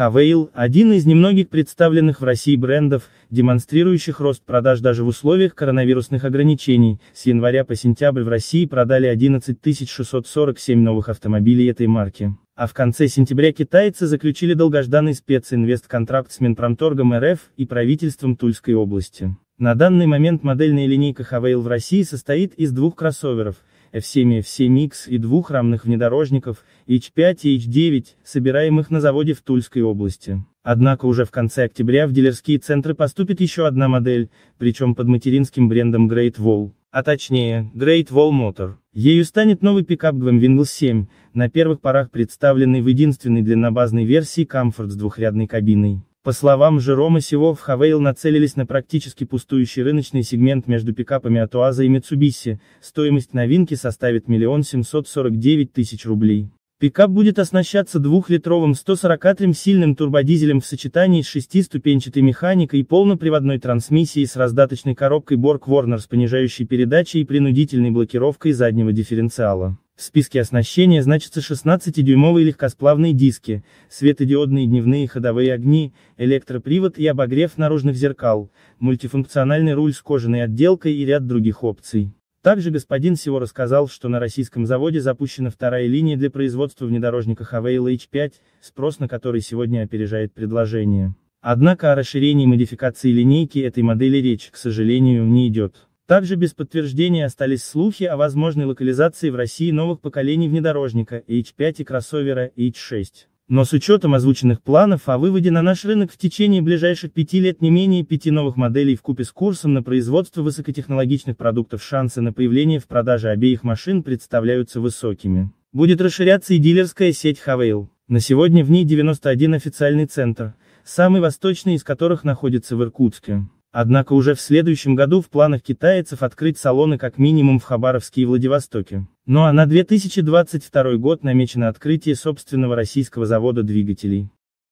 Хавейл – один из немногих представленных в России брендов, демонстрирующих рост продаж даже в условиях коронавирусных ограничений. С января по сентябрь в России продали 11 647 новых автомобилей этой марки. А в конце сентября китайцы заключили долгожданный специнвестконтракт с Минпромторгом РФ и правительством Тульской области. На данный момент модельная линейка Хавейл в России состоит из двух кроссоверов – F7 и F7X и двух рамных внедорожников, H5 и H9, собираемых на заводе в Тульской области. Однако уже в конце октября в дилерские центры поступит еще одна модель, причем под материнским брендом Great Wall, а точнее, Great Wall Motor. Ею станет новый пикап Glamwingle 7, на первых порах представленный в единственной длиннобазной версии Comfort с двухрядной кабиной. По словам Жерома Сиво, в Хавейл нацелились на практически пустующий рыночный сегмент между пикапами Атуаза и Mitsubishi, стоимость новинки составит 1 749 тысяч рублей. Пикап будет оснащаться двухлитровым 143 сильным турбодизелем в сочетании с шестиступенчатой механикой и полноприводной трансмиссией с раздаточной коробкой Borg Warner с понижающей передачей и принудительной блокировкой заднего дифференциала. В списке оснащения значатся 16-дюймовые легкосплавные диски, светодиодные дневные ходовые огни, электропривод и обогрев наружных зеркал, мультифункциональный руль с кожаной отделкой и ряд других опций. Также господин Сего рассказал, что на российском заводе запущена вторая линия для производства внедорожника Havail H5, спрос на который сегодня опережает предложение. Однако о расширении модификации линейки этой модели речь, к сожалению, не идет. Также без подтверждения остались слухи о возможной локализации в России новых поколений внедорожника H5 и кроссовера H6. Но с учетом озвученных планов о выводе на наш рынок в течение ближайших пяти лет не менее пяти новых моделей в купе с курсом на производство высокотехнологичных продуктов шансы на появление в продаже обеих машин представляются высокими. Будет расширяться и дилерская сеть Хавейл. На сегодня в ней 91 официальный центр, самый восточный из которых находится в Иркутске. Однако уже в следующем году в планах китайцев открыть салоны как минимум в Хабаровске и Владивостоке. Ну а на 2022 год намечено открытие собственного российского завода двигателей.